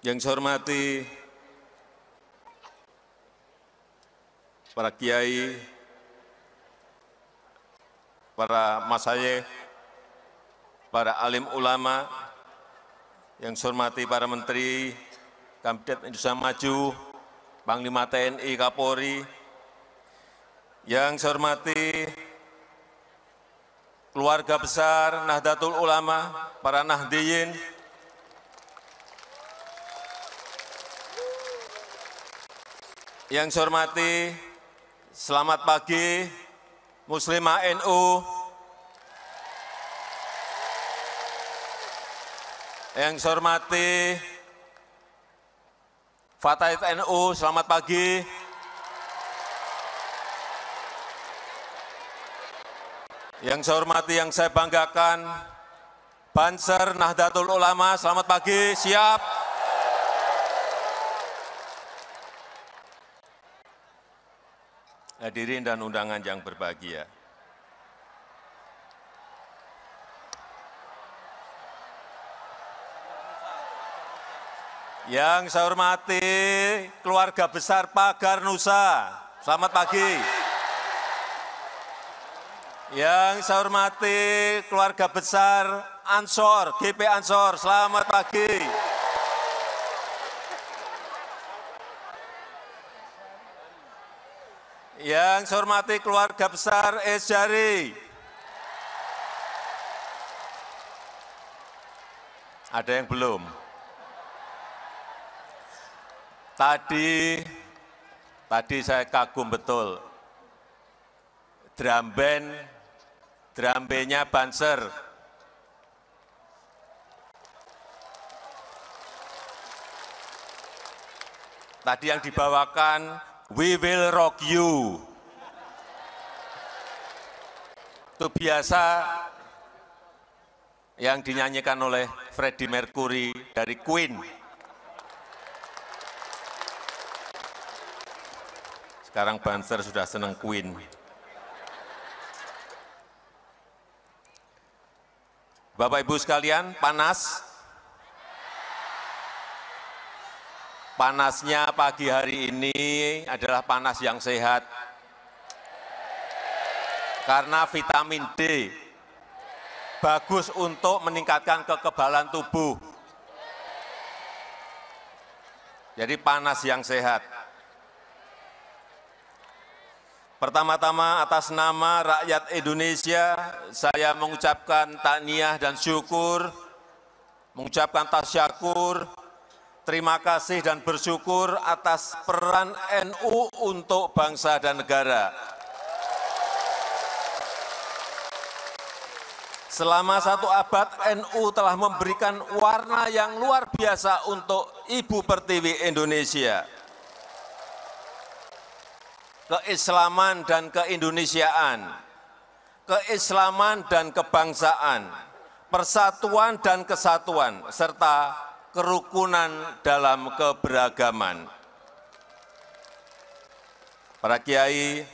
Yang saya hormati para kiai, para masaye, para alim ulama, yang saya hormati para menteri, Kabinet Indonesia Maju, Panglima TNI, Kapolri, yang saya hormati keluarga besar Nahdlatul Ulama, para Nahdiyin, Yang saya hormati, selamat pagi Muslimah NU. Yang saya hormati, Fatayat NU, selamat pagi. Yang saya hormati, yang saya banggakan, Banser Nahdlatul Ulama, selamat pagi, siap. hadirin dan undangan yang berbahagia. Yang saya hormati keluarga besar Pak Nusa, selamat pagi. Yang saya hormati keluarga besar Ansor, GP Ansor, selamat pagi. yang saya hormati keluarga besar Esjari, Ada yang belum? Tadi tadi saya kagum betul. Drum band, drum Banser. Tadi yang dibawakan We Will Rock You. itu biasa yang dinyanyikan oleh Freddie Mercury dari Queen. Sekarang Banser sudah senang Queen. Bapak Ibu sekalian, panas. Panasnya pagi hari ini adalah panas yang sehat, karena vitamin D bagus untuk meningkatkan kekebalan tubuh. Jadi panas yang sehat. Pertama-tama atas nama rakyat Indonesia, saya mengucapkan takniah dan syukur, mengucapkan tasyakur, terima kasih dan bersyukur atas peran NU untuk bangsa dan negara. Selama satu abad, NU telah memberikan warna yang luar biasa untuk Ibu Pertiwi Indonesia. Keislaman dan keindonesiaan, keislaman dan kebangsaan, persatuan dan kesatuan, serta kerukunan dalam keberagaman. Para kiai,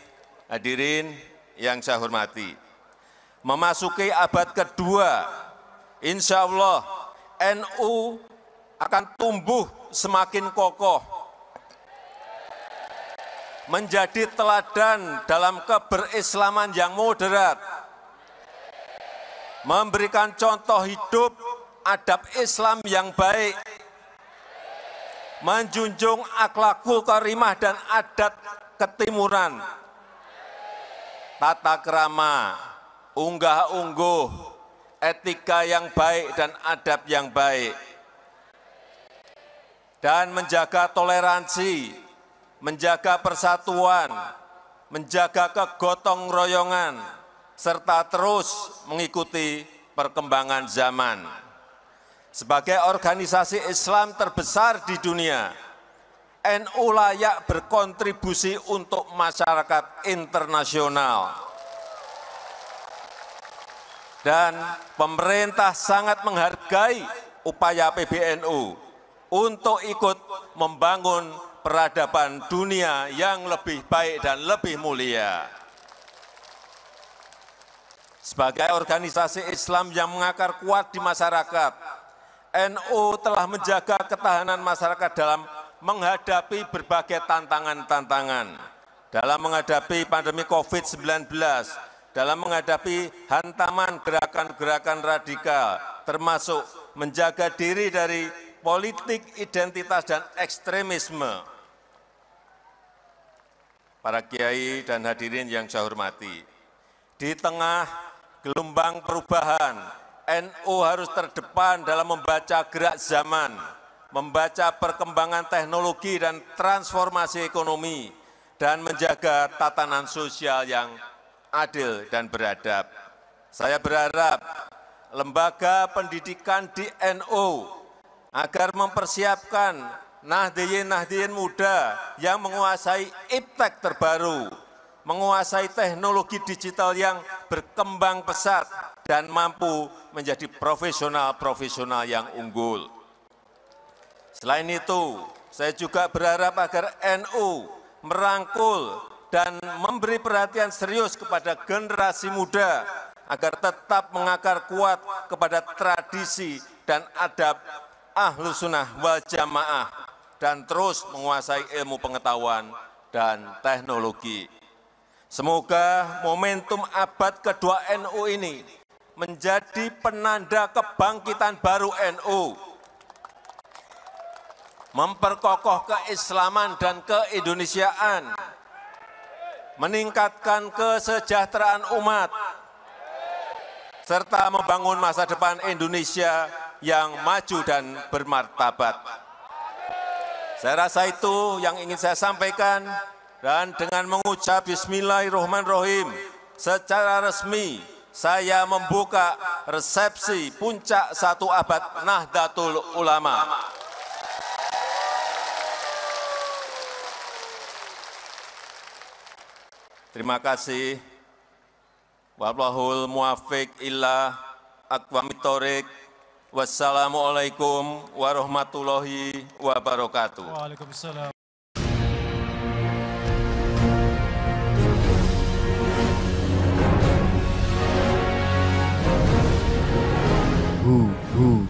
hadirin yang saya hormati, memasuki abad kedua, insya Allah NU akan tumbuh semakin kokoh, menjadi teladan dalam keberislaman yang moderat, memberikan contoh hidup adab Islam yang baik, menjunjung akhlakul karimah dan adat ketimuran, tata kerama, unggah ungguh, etika yang baik dan adab yang baik, dan menjaga toleransi, menjaga persatuan, menjaga kegotong royongan, serta terus mengikuti perkembangan zaman. Sebagai organisasi Islam terbesar di dunia, NU layak berkontribusi untuk masyarakat internasional dan pemerintah sangat menghargai upaya pbnu untuk ikut membangun peradaban dunia yang lebih baik dan lebih mulia. Sebagai organisasi Islam yang mengakar kuat di masyarakat, NU telah menjaga ketahanan masyarakat dalam menghadapi berbagai tantangan-tantangan. Dalam menghadapi pandemi COVID-19, dalam menghadapi hantaman gerakan-gerakan radikal, termasuk menjaga diri dari politik identitas dan ekstremisme. Para kiai dan hadirin yang saya hormati, di tengah gelombang perubahan, NU harus terdepan dalam membaca gerak zaman, membaca perkembangan teknologi dan transformasi ekonomi, dan menjaga tatanan sosial yang adil dan beradab. Saya berharap lembaga pendidikan di NU agar mempersiapkan nahdiyin-nahdiyin muda yang menguasai iptek terbaru, menguasai teknologi digital yang berkembang pesat dan mampu menjadi profesional-profesional yang unggul. Selain itu, saya juga berharap agar NU merangkul dan memberi perhatian serius kepada generasi muda agar tetap mengakar kuat kepada tradisi dan adab ahlu sunnah wal jamaah dan terus menguasai ilmu pengetahuan dan teknologi. Semoga momentum abad kedua NU ini menjadi penanda kebangkitan baru NU, memperkokoh keislaman dan keindonesiaan, meningkatkan kesejahteraan umat, serta membangun masa depan Indonesia yang maju dan bermartabat. Saya rasa itu yang ingin saya sampaikan dan dengan mengucap bismillahirrahmanirrahim secara resmi saya membuka resepsi puncak satu abad Nahdlatul Ulama. Terima kasih. Wallahul muwafiq illa akwamitorik. Wassalamualaikum warahmatullahi wabarakatuh. Waalaikumsalam. Who, who.